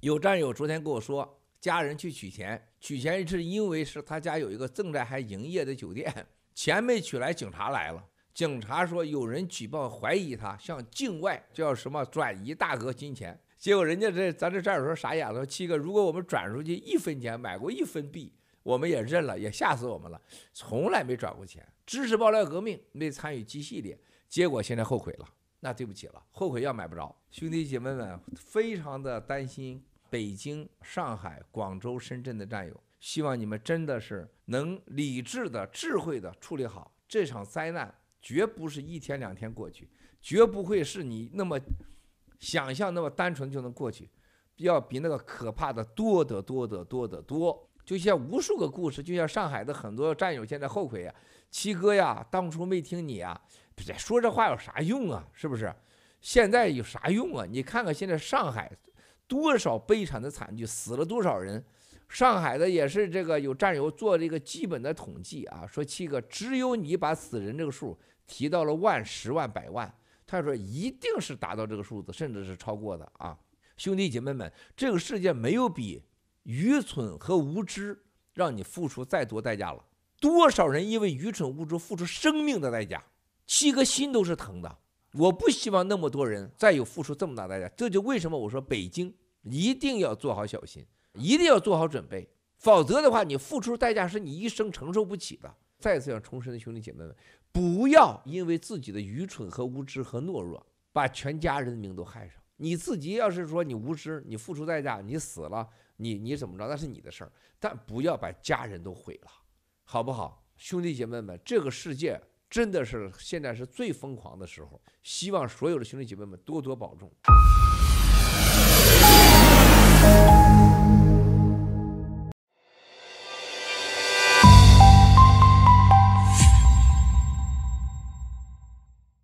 有战友昨天跟我说，家人去取钱，取钱是因为是他家有一个正在还营业的酒店，钱没取来，警察来了。警察说有人举报，怀疑他向境外叫什么转移大额金钱。结果人家这咱这战友说傻眼说七哥，如果我们转出去一分钱，买过一分币，我们也认了，也吓死我们了。从来没转过钱，支持爆料革命，没参与鸡系列，结果现在后悔了。那对不起了，后悔药买不着。兄弟姐妹们，非常的担心北京、上海、广州、深圳的战友，希望你们真的是能理智的、智慧的处理好这场灾难。绝不是一天两天过去，绝不会是你那么想象那么单纯就能过去，要比那个可怕的多得多得多得多。就像无数个故事，就像上海的很多战友现在后悔呀，七哥呀，当初没听你呀。说这话有啥用啊？是不是？现在有啥用啊？你看看现在上海多少悲惨的惨剧，死了多少人？上海的也是这个有战友做这个基本的统计啊，说七个只有你把死人这个数提到了万、十万、百万，他说一定是达到这个数字，甚至是超过的啊！兄弟姐妹们，这个世界没有比愚蠢和无知让你付出再多代价了。多少人因为愚蠢无知付出生命的代价？七哥心都是疼的，我不希望那么多人再有付出这么大代价。这就为什么我说北京一定要做好小心，一定要做好准备，否则的话，你付出代价是你一生承受不起的。再次要重申的兄弟姐妹们，不要因为自己的愚蠢和无知和懦弱，把全家人的命都害上。你自己要是说你无知，你付出代价，你死了，你你怎么着，那是你的事儿。但不要把家人都毁了，好不好，兄弟姐妹们？这个世界。真的是现在是最疯狂的时候，希望所有的兄弟姐妹们多多保重。